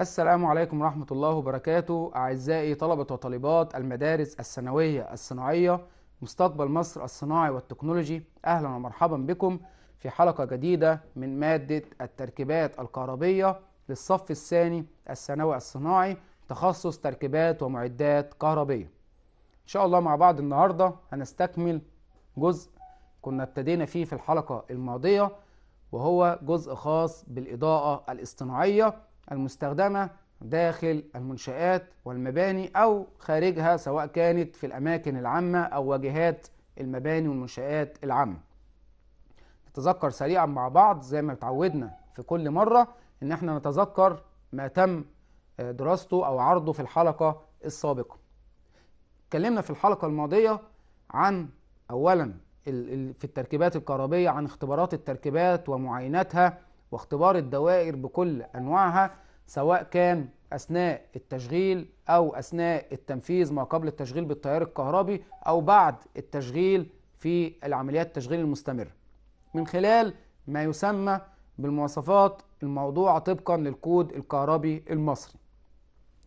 السلام عليكم ورحمة الله وبركاته أعزائي طلبة وطالبات المدارس الثانوية الصناعية مستقبل مصر الصناعي والتكنولوجي أهلا ومرحبا بكم في حلقة جديدة من مادة التركيبات الكهربية للصف الثاني الثانوي الصناعي تخصص تركيبات ومعدات كهربية إن شاء الله مع بعض النهاردة هنستكمل جزء كنا ابتدينا فيه في الحلقة الماضية وهو جزء خاص بالإضاءة الاصطناعية المستخدمة داخل المنشآت والمباني أو خارجها سواء كانت في الأماكن العامة أو واجهات المباني والمنشآت العامة نتذكر سريعا مع بعض زي ما اتعودنا في كل مرة إن احنا نتذكر ما تم آه، دراسته أو عرضه في الحلقة السابقة اتكلمنا في الحلقة الماضية عن أولا في التركيبات الكهربية عن اختبارات التركيبات ومعايناتها واختبار الدوائر بكل أنواعها سواء كان أثناء التشغيل أو أثناء التنفيذ ما قبل التشغيل بالتيار الكهربي أو بعد التشغيل في العمليات التشغيل المستمر من خلال ما يسمى بالمواصفات الموضوعة طبقا للكود الكهربي المصري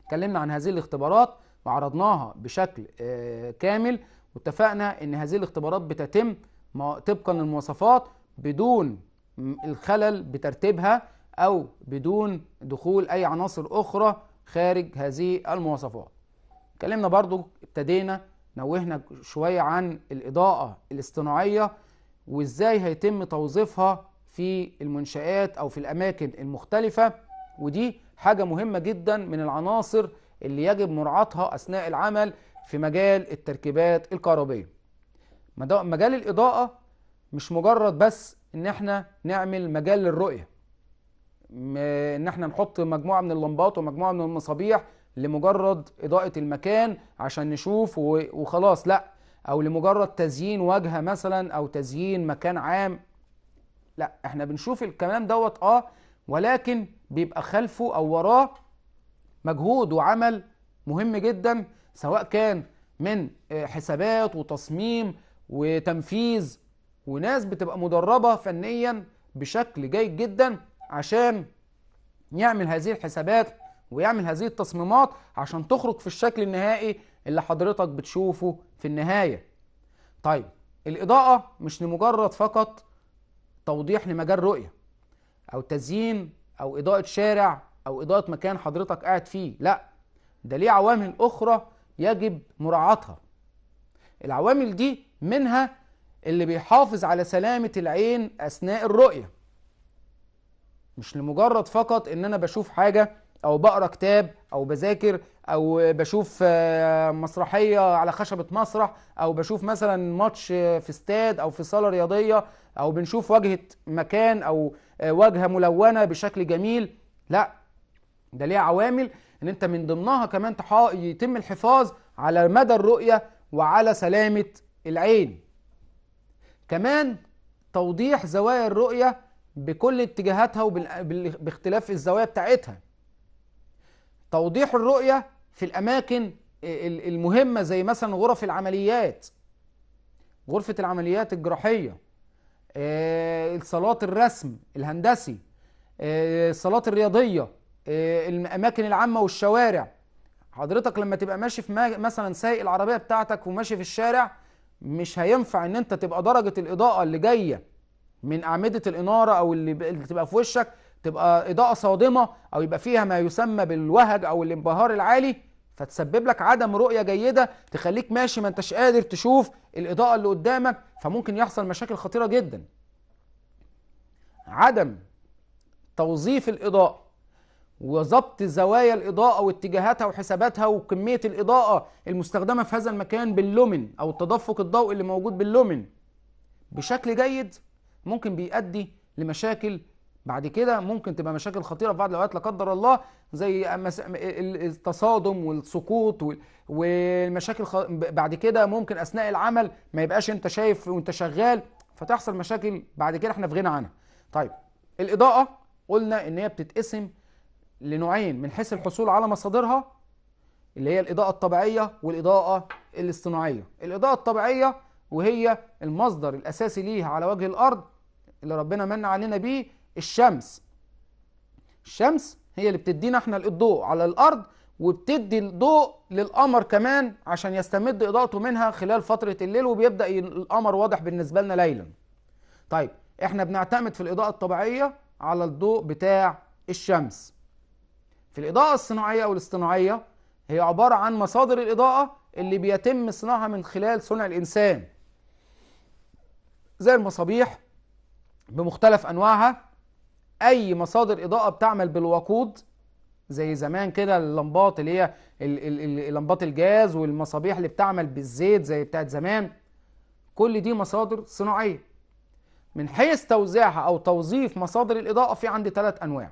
اتكلمنا عن هذه الاختبارات وعرضناها بشكل آه، كامل واتفقنا ان هذه الاختبارات بتتم طبقا للمواصفات بدون الخلل بترتيبها أو بدون دخول أي عناصر أخرى خارج هذه المواصفات اتكلمنا برضو ابتدينا نوهنا شوية عن الإضاءة الاصطناعية وإزاي هيتم توظيفها في المنشآت أو في الأماكن المختلفة ودي حاجة مهمة جدا من العناصر اللي يجب مراعاتها أثناء العمل في مجال التركيبات الكهربية مجال الإضاءة مش مجرد بس ان احنا نعمل مجال للرؤيه ان احنا نحط مجموعه من اللمبات ومجموعه من المصابيح لمجرد اضاءه المكان عشان نشوف وخلاص لا او لمجرد تزيين واجهه مثلا او تزيين مكان عام لا احنا بنشوف الكلام دوت اه ولكن بيبقى خلفه او وراه مجهود وعمل مهم جدا سواء كان من آه، حسابات وتصميم وتنفيذ وناس بتبقى مدربة فنيا بشكل جيد جدا عشان يعمل هذه الحسابات ويعمل هذه التصميمات عشان تخرج في الشكل النهائي اللي حضرتك بتشوفه في النهاية طيب الإضاءة مش لمجرد فقط توضيح لمجال رؤية أو تزيين أو إضاءة شارع أو إضاءة مكان حضرتك قاعد فيه لا ده ليه عوامل أخرى يجب مراعاتها العوامل دي منها اللي بيحافظ على سلامة العين أثناء الرؤية مش لمجرد فقط إن أنا بشوف حاجة أو بقرأ كتاب أو بذاكر أو بشوف آه، مسرحية على خشبة مسرح أو بشوف مثلا ماتش في استاد أو في صالة رياضية أو بنشوف واجهة مكان أو آه، واجهة ملونة بشكل جميل لا ده ليه عوامل ان انت من ضمنها كمان يتم الحفاظ على مدى الرؤيه وعلى سلامه العين كمان توضيح زوايا الرؤية بكل اتجاهاتها وباختلاف الزوايا بتاعتها توضيح الرؤية في الأماكن المهمة زي مثلا غرف العمليات غرفة العمليات الجراحية آه، صالات الرسم الهندسي الصالات آه، الرياضية آه، الأماكن العامة والشوارع حضرتك لما تبقى ماشي في مثلا سايق العربية بتاعتك وماشي في الشارع مش هينفع ان انت تبقى درجه الاضاءه اللي جايه من اعمده الاناره او اللي, اللي تبقى في وشك تبقى اضاءه صادمه او يبقى فيها ما يسمى بالوهج او الانبهار العالي فتسبب لك عدم رؤيه جيده تخليك ماشي ما انتش قادر تشوف الاضاءه اللي قدامك فممكن يحصل مشاكل خطيره جدا عدم توظيف الاضاءه وظبط زوايا الإضاءة واتجاهاتها وحساباتها وكمية الإضاءة المستخدمة في هذا المكان باللومن أو التدفق الضوئي اللي موجود باللومن بشكل جيد ممكن بيؤدي لمشاكل بعد كده ممكن تبقى مشاكل خطيره في بعض الاوقات لا قدر الله زي التصادم والسقوط والمشاكل بعد كده ممكن اثناء العمل ما يبقاش انت شايف وانت شغال فتحصل مشاكل بعد كده احنا في غنى عنها. طيب الاضاءه قلنا ان هي بتتقسم لنوعين من حيث الحصول على مصادرها اللي هي الإضاءة الطبيعية والإضاءة الاصطناعية الإضاءة الطبيعية وهي المصدر الأساسي ليها على وجه الأرض اللي ربنا من علينا بيه الشمس الشمس هي اللي بتدينا احنا الضوء على الأرض وبتدي الضوء للقمر كمان عشان يستمد إضاءته منها خلال فترة الليل وبيبدأ القمر واضح بالنسبة لنا ليلا طيب احنا بنعتمد في الإضاءة الطبيعية على الضوء بتاع الشمس في الإضاءة الصناعية أو الاصطناعية هي عبارة عن مصادر الإضاءة اللي بيتم صناعها من خلال صنع الإنسان زي المصابيح بمختلف أنواعها أي مصادر إضاءة بتعمل بالوقود زي زمان كده اللمبات اللي هي لمبات الجاز والمصابيح اللي بتعمل بالزيت زي بتاعت زمان كل دي مصادر صناعية من حيث توزيعها أو توظيف مصادر الإضاءة في عندي ثلاث أنواع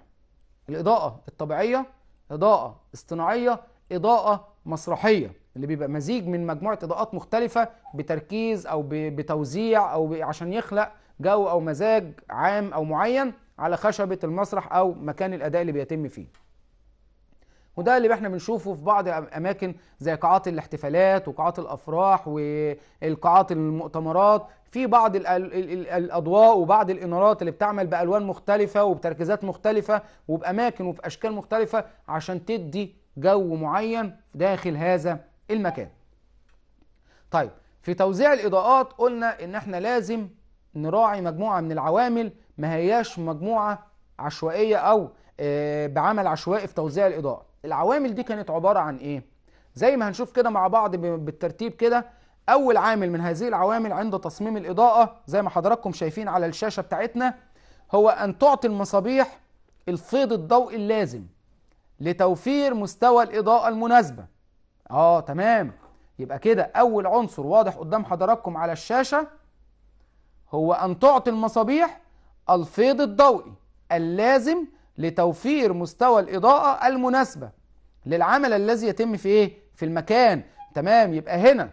الإضاءة الطبيعية إضاءة اصطناعية إضاءة مسرحية اللي بيبقى مزيج من مجموعة إضاءات مختلفة بتركيز أو بتوزيع أو عشان يخلق جو أو مزاج عام أو معين على خشبة المسرح أو مكان الأداء اللي بيتم فيه وده اللي احنا بنشوفه في بعض اماكن زي قاعات الاحتفالات وقاعات الافراح والقاعات المؤتمرات في بعض الاضواء وبعض الانارات اللي بتعمل بالوان مختلفه وبتركيزات مختلفه وباماكن وفي اشكال مختلفه عشان تدي جو معين داخل هذا المكان طيب في توزيع الاضاءات قلنا ان احنا لازم نراعي مجموعه من العوامل ما هياش مجموعه عشوائيه او آه، بعمل عشوائي في توزيع الاضاءه العوامل دي كانت عبارة عن ايه زي ما هنشوف كده مع بعض بالترتيب كده اول عامل من هذه العوامل عند تصميم الاضاءة زي ما حضراتكم شايفين على الشاشة بتاعتنا هو ان تعطي المصابيح الفيض الضوئي اللازم لتوفير مستوى الاضاءة المناسبة اه تمام يبقى كده اول عنصر واضح قدام حضراتكم على الشاشة هو ان تعطي المصابيح الفيض الضوئي اللازم لتوفير مستوى الإضاءة المناسبة للعمل الذي يتم في ايه في المكان تمام يبقى هنا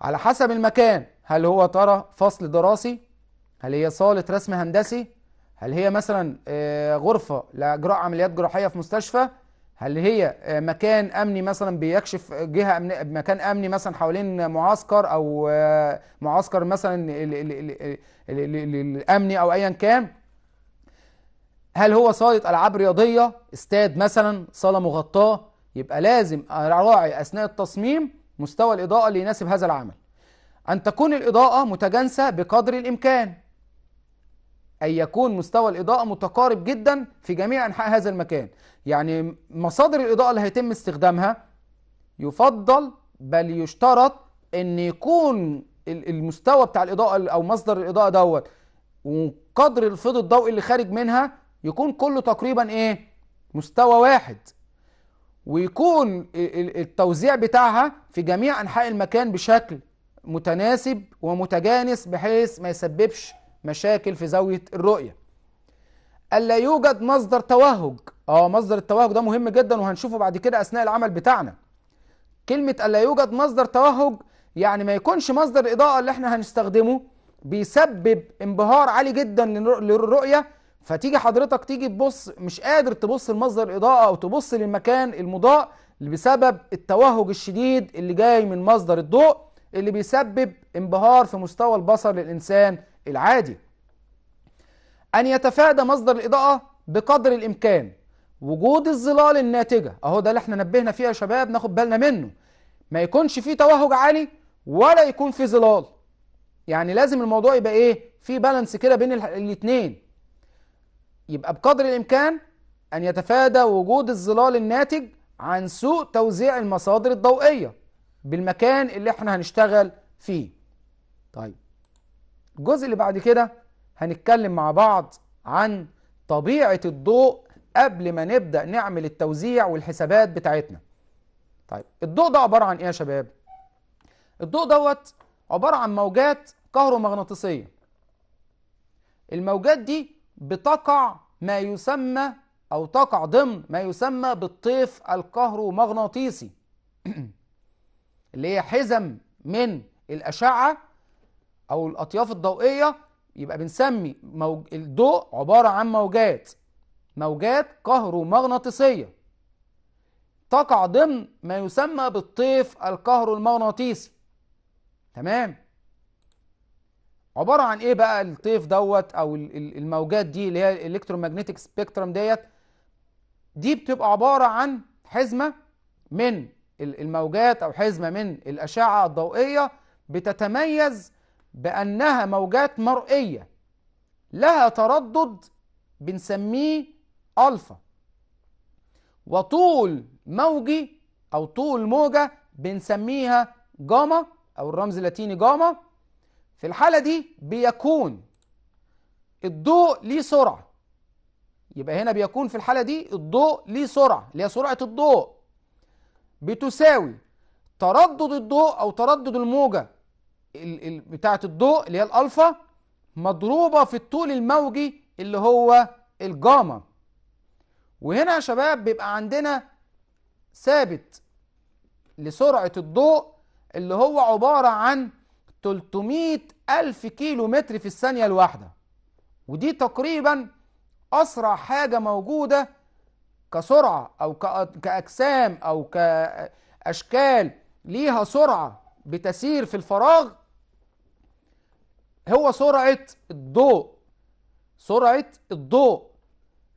على حسب المكان هل هو ترى فصل دراسي هل هي صالة رسم هندسي هل هي مثلا غرفة لإجراء عمليات جراحية في مستشفى هل هي مكان أمني مثلا بيكشف جهة أمني مكان أمني مثلا حوالين معسكر أو معسكر مثلا الأمني أو أيا كان هل هو صاله العاب رياضيه استاد مثلا صاله مغطاه يبقى لازم اراعي اثناء التصميم مستوى الاضاءه اللي يناسب هذا العمل ان تكون الاضاءه متجانسه بقدر الامكان أن يكون مستوى الإضاءة متقارب جدا في جميع أنحاء هذا المكان يعني مصادر الإضاءة اللي هيتم استخدامها يفضل بل يشترط أن يكون المستوى بتاع الإضاءة أو مصدر الإضاءة دوت وقدر الفيض الضوئي اللي خارج منها يكون كله تقريبا ايه مستوى واحد ويكون التوزيع بتاعها في جميع انحاء المكان بشكل متناسب ومتجانس بحيث ما يسببش مشاكل في زاوية الرؤية ألا يوجد مصدر توهج اه مصدر التوهج ده مهم جدا وهنشوفه بعد كده أثناء العمل بتاعنا كلمة ألا يوجد مصدر توهج يعني ما يكونش مصدر الإضاءة اللي احنا هنستخدمه بيسبب انبهار عالي جدا للرؤية فتيجي حضرتك تيجي تبص مش قادر تبص لمصدر الاضاءه او تبص للمكان المضاء بسبب التوهج الشديد اللي جاي من مصدر الضوء اللي بيسبب انبهار في مستوى البصر للانسان العادي ان يتفادى مصدر الاضاءه بقدر الامكان وجود الظلال الناتجه اهو ده اللي احنا نبهنا فيه يا شباب ناخد بالنا منه ما يكونش فيه توهج عالي ولا يكون فيه ظلال يعني لازم الموضوع يبقى ايه في بالانس كده بين الاثنين يبقى بقدر الإمكان أن يتفادى وجود الظلال الناتج عن سوء توزيع المصادر الضوئية بالمكان اللي احنا هنشتغل فيه طيب الجزء اللي بعد كده هنتكلم مع بعض عن طبيعة الضوء قبل ما نبدأ نعمل التوزيع والحسابات بتاعتنا طيب الضوء ده عبارة عن ايه يا شباب الضوء دوت عبارة عن موجات كهرومغناطيسية الموجات دي بتقع ما يسمى أو تقع ضمن ما يسمى بالطيف الكهرومغناطيسي اللي هي حزم من الأشعة أو الأطياف الضوئية يبقى بنسمي موج... الضوء عبارة عن موجات موجات كهرومغناطيسية تقع ضمن ما يسمى بالطيف الكهرومغناطيسي تمام عباره عن ايه بقى الطيف دوت او الموجات دي اللي هي ماجنتيك سبيكترم ديت دي بتبقى عباره عن حزمه من الموجات او حزمه من الاشعه الضوئيه بتتميز بانها موجات مرئيه لها تردد بنسميه الفا وطول موجي او طول موجه بنسميها جاما او الرمز اللاتيني جاما في الحالة دي بيكون الضوء ليه سرعة يبقى هنا بيكون في الحالة دي الضوء ليه سرعة اللي هي سرعة الضوء بتساوي تردد الضوء أو تردد الموجة بتاعة الضوء اللي هي الألفا مضروبة في الطول الموجي اللي هو الجاما وهنا يا شباب بيبقى عندنا ثابت لسرعة الضوء اللي هو عبارة عن 300 ألف كيلو متر في الثانية الواحدة ودي تقريبا أسرع حاجة موجودة كسرعة أو كأجسام أو كأشكال ليها سرعة بتسير في الفراغ هو سرعة الضوء سرعة الضوء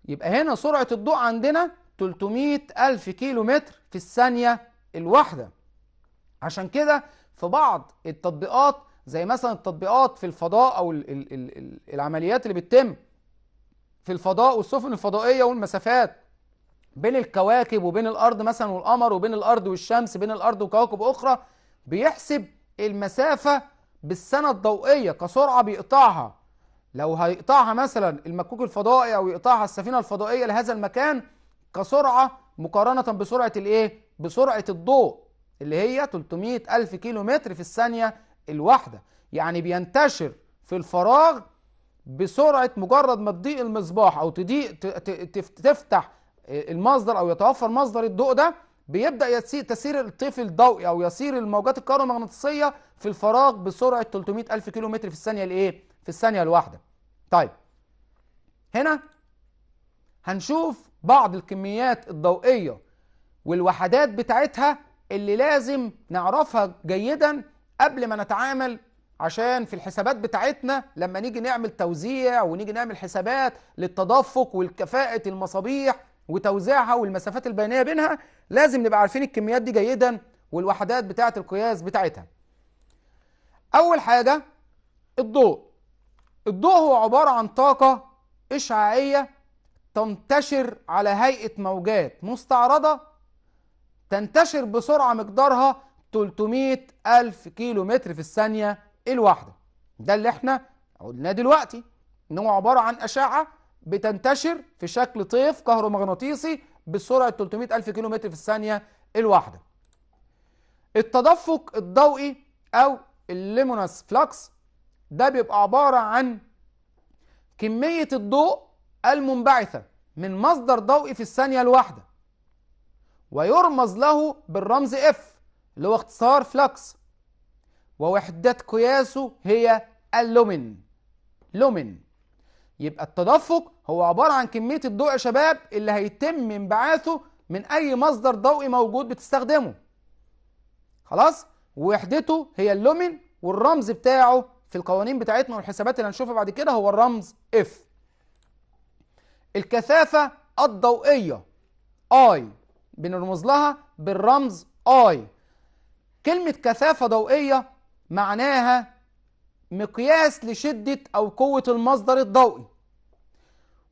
يبقى هنا سرعة الضوء عندنا 300 ألف كيلو متر في الثانية الواحدة عشان كده في بعض التطبيقات زي مثلا التطبيقات في الفضاء او ال ال ال العمليات اللي بتتم في الفضاء والسفن الفضائيه والمسافات بين الكواكب وبين الارض مثلا والقمر وبين الارض والشمس بين الارض وكواكب اخرى بيحسب المسافه بالسنه الضوئيه كسرعه بيقطعها لو هيقطعها مثلا المكوك الفضائي او يقطعها السفينه الفضائيه لهذا المكان كسرعه مقارنه بسرعه الايه بسرعه الضوء اللي هي 300 ألف كيلو متر في الثانية الواحدة يعني بينتشر في الفراغ بسرعة مجرد ما تضيء المصباح أو تضيء تفتح آه، المصدر أو يتوفر مصدر الضوء ده بيبدأ يسير تسير الطيف الضوئي أو يسير الموجات الكهرومغناطيسية في الفراغ بسرعة 300 ألف كيلو متر في الثانية الإيه؟ في الثانية الواحدة. طيب هنا هنشوف بعض الكميات الضوئية والوحدات بتاعتها اللي لازم نعرفها جيدا قبل ما نتعامل عشان في الحسابات بتاعتنا لما نيجي نعمل توزيع ونيجي نعمل حسابات للتدفق والكفاءة المصابيح وتوزيعها والمسافات البينية بينها لازم نبقى عارفين الكميات دي جيدا والوحدات بتاعة القياس بتاعتها أول حاجة الضوء الضوء هو عبارة عن طاقة إشعاعية تنتشر على هيئة موجات مستعرضة تنتشر بسرعة مقدارها 300 ألف كيلو متر في الثانية الواحدة ده اللي احنا قلناه دلوقتي ان هو عبارة عن أشعة بتنتشر في شكل طيف كهرومغناطيسي بسرعة 300 ألف كيلو متر في الثانية الواحدة التدفق الضوئي أو الليمونس فلاكس ده بيبقى عبارة عن كمية الضوء المنبعثة من مصدر ضوئي في الثانية الواحدة ويرمز له بالرمز اف اللي هو اختصار فلكس ووحدة قياسه هي اللومن لومن يبقى التدفق هو عبارة عن كمية الضوء يا شباب اللي هيتم انبعاثه من أي مصدر ضوئي موجود بتستخدمه خلاص ووحدته هي اللومن والرمز بتاعه في القوانين بتاعتنا والحسابات اللي هنشوفها بعد كده هو الرمز اف الكثافة الضوئية اي بنرمز لها بالرمز اي كلمة كثافة ضوئية معناها مقياس لشدة أو قوة المصدر الضوئي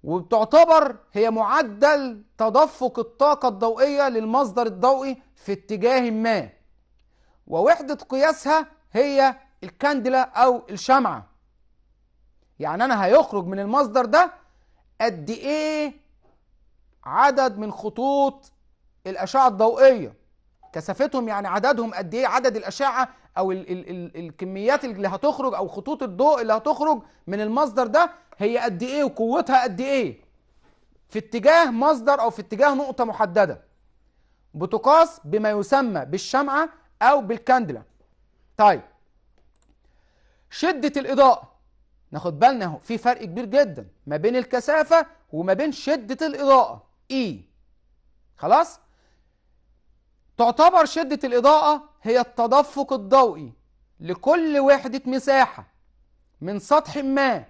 وبتعتبر هي معدل تدفق الطاقة الضوئية للمصدر الضوئي في اتجاه ما ووحدة قياسها هي الكاندلا أو الشمعة يعني أنا هيخرج من المصدر ده قد إيه عدد من خطوط الأشعة الضوئية كثافتهم يعني عددهم قد إيه عدد الأشعة أو الـ الـ الـ الكميات اللي هتخرج أو خطوط الضوء اللي هتخرج من المصدر ده هي قد إيه وقوتها قد إيه في اتجاه مصدر أو في اتجاه نقطة محددة بتقاس بما يسمى بالشمعة أو بالكاندلا طيب شدة الإضاءة ناخد بالنا اهو في فرق كبير جدا ما بين الكثافة وما بين شدة الإضاءة اي e. خلاص تعتبر شدة الإضاءة هي التدفق الضوئي لكل وحدة مساحة من سطح ما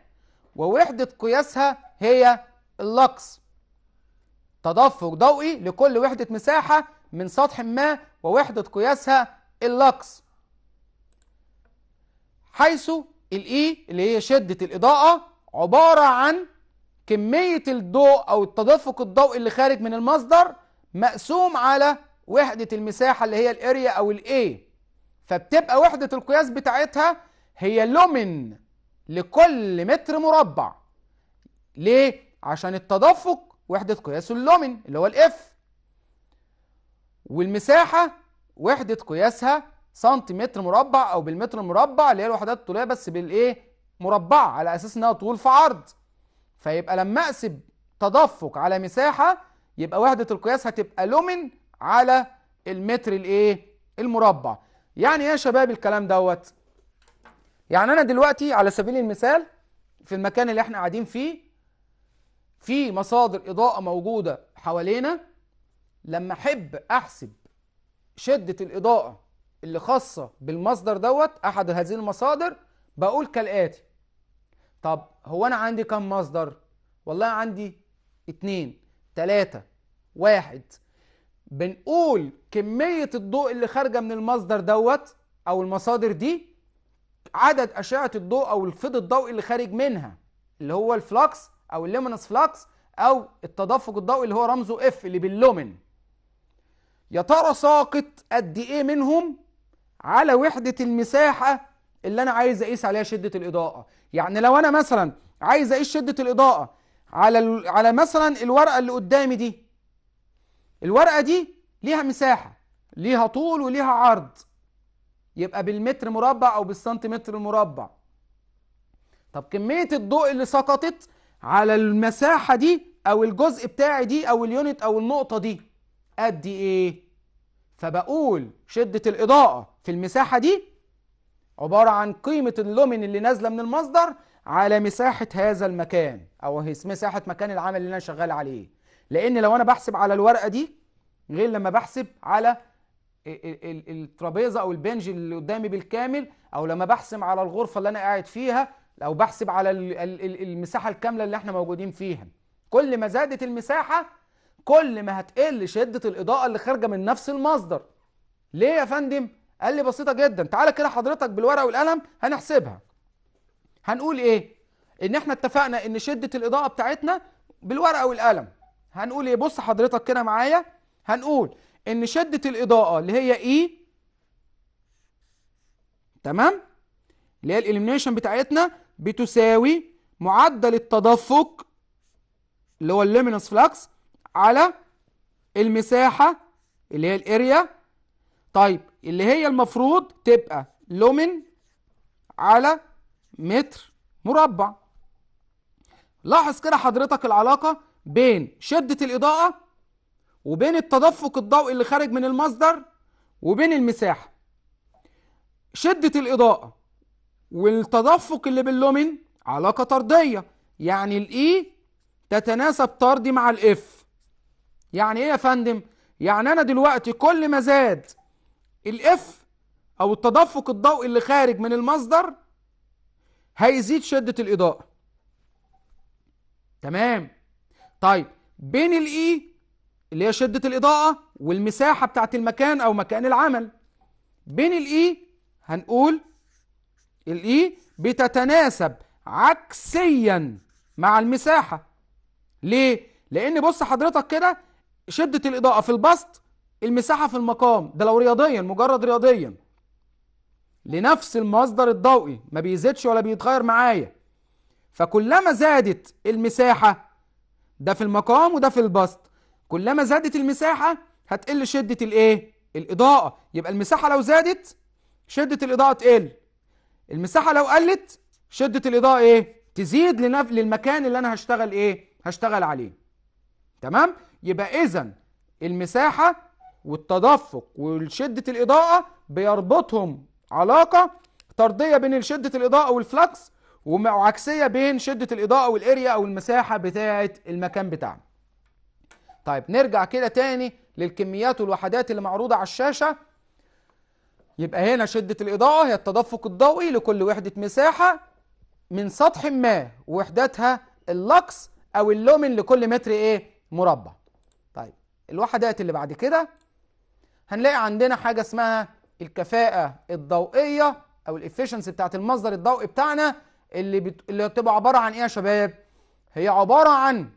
ووحدة قياسها هي اللقص تدفق ضوئي لكل وحدة مساحة من سطح ما ووحدة قياسها اللقص حيث الاي e اللي هي شدة الإضاءة عبارة عن كمية الضوء أو التدفق الضوئي اللي خارج من المصدر مقسوم على وحدة المساحة اللي هي الاريا او الاي فبتبقى وحدة القياس بتاعتها هي لومن لكل متر مربع ليه؟ عشان التدفق وحدة قياس اللومن اللي هو الاف والمساحة وحدة قياسها سنتيمتر مربع او بالمتر المربع اللي هي الوحدات الطولية بس بالايه؟ مربعة على اساس انها طول في عرض فيبقى لما اقسم تدفق على مساحة يبقى وحدة القياس هتبقى لومن على المتر الايه المربع يعني ايه يا شباب الكلام دوت يعني انا دلوقتي على سبيل المثال في المكان اللي احنا قاعدين فيه في مصادر اضاءه موجوده حوالينا لما احب احسب شده الاضاءه اللي خاصه بالمصدر دوت احد هذه المصادر بقول كالاتي طب هو انا عندي كم مصدر والله عندي اتنين تلاتة واحد بنقول كمية الضوء اللي خارجة من المصدر دوت أو المصادر دي عدد أشعة الضوء أو الفيض الضوئي اللي خارج منها اللي هو الفلكس أو الليمنس فلكس أو التدفق الضوئي اللي هو رمزه اف اللي باللومن يا ترى ساقط قد إيه منهم على وحدة المساحة اللي أنا عايز أقيس عليها شدة الإضاءة يعني لو أنا مثلا عايز أقيس شدة الإضاءة على على مثلا الورقة اللي قدامي دي الورقة دي ليها مساحة ليها طول وليها عرض يبقى بالمتر مربع أو بالسنتيمتر المربع طب كمية الضوء اللي سقطت على المساحة دي أو الجزء بتاعي دي أو اليونت أو النقطة دي قد إيه؟ فبقول شدة الإضاءة في المساحة دي عبارة عن قيمة اللومين اللي نازلة من المصدر على مساحة هذا المكان أو مساحة مكان العمل اللي أنا شغال عليه لان لو انا بحسب على الورقه دي غير لما بحسب على الترابيزه او البنج اللي قدامي بالكامل او لما بحسب على الغرفه اللي انا قاعد فيها او بحسب على المساحه الكامله اللي احنا موجودين فيها كل ما زادت المساحه كل ما هتقل شده الاضاءه اللي خارجه من نفس المصدر ليه يا فندم قال لي بسيطه جدا تعالى كده حضرتك بالورقه والقلم هنحسبها هنقول ايه ان احنا اتفقنا ان شده الاضاءه بتاعتنا بالورقه والقلم هنقول ايه بص حضرتك كده معايا هنقول ان شدة الاضاءة اللي هي اي e، تمام اللي هي الاليمنيشن بتاعتنا بتساوي معدل التدفق اللي هو الليمينوس فلكس على المساحة اللي هي الاريا طيب اللي هي المفروض تبقى لومن على متر مربع لاحظ كده حضرتك العلاقة بين شدة الإضاءة وبين التدفق الضوئي اللي خارج من المصدر وبين المساحة شدة الإضاءة والتدفق اللي باللومن علاقة طردية يعني الإي e تتناسب طردي مع الإف يعني إيه يا فندم؟ يعني أنا دلوقتي كل ما زاد الإف أو التدفق الضوئي اللي خارج من المصدر هيزيد شدة الإضاءة تمام طيب بين الاي e اللي هي شدة الإضاءة والمساحة بتاعت المكان أو مكان العمل بين الإي e هنقول الإي e بتتناسب عكسيا مع المساحة ليه؟ لأن بص حضرتك كده شدة الإضاءة في البسط المساحة في المقام ده لو رياضيا مجرد رياضيا لنفس المصدر الضوئي ما بيزيدش ولا بيتغير معايا فكلما زادت المساحة ده في المقام وده في البسط كلما زادت المساحة هتقل شدة الايه الاضاءة يبقى المساحة لو زادت شدة الاضاءة تقل المساحة لو قلت شدة الاضاءة ايه تزيد لنف... للمكان اللي انا هشتغل ايه هشتغل عليه تمام يبقى اذا المساحة والتدفق وشدة الاضاءة بيربطهم علاقة طردية بين شدة الاضاءة والفلكس وعكسيه بين شده الاضاءه والاريا او المساحه بتاعه المكان بتاعنا طيب نرجع كده تاني للكميات والوحدات اللي معروضه على الشاشه يبقى هنا شده الاضاءه هي التدفق الضوئي لكل وحده مساحه من سطح ما وحدتها اللكس او اللومن لكل متر ايه مربع طيب الوحدات اللي بعد كده هنلاقي عندنا حاجه اسمها الكفاءه الضوئيه او الافشنسي بتاعت المصدر الضوئي بتاعنا اللي بت... اللي بتبقى عباره عن ايه يا شباب هي عباره عن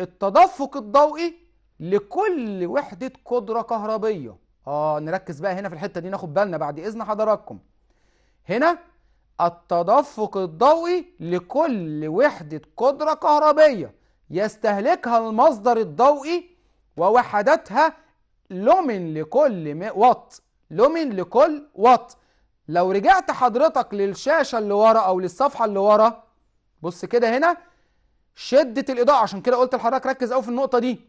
التدفق الضوئي لكل وحده قدره كهربيه اه نركز بقى هنا في الحته دي ناخد بالنا بعد اذن حضراتكم هنا التدفق الضوئي لكل وحده قدره كهربيه يستهلكها المصدر الضوئي ووحداتها لومن لكل واط لومن لكل واط لو رجعت حضرتك للشاشه اللي ورا او للصفحه اللي ورا بص كده هنا شده الاضاءه عشان كده قلت لحضرتك ركز قوي في النقطه دي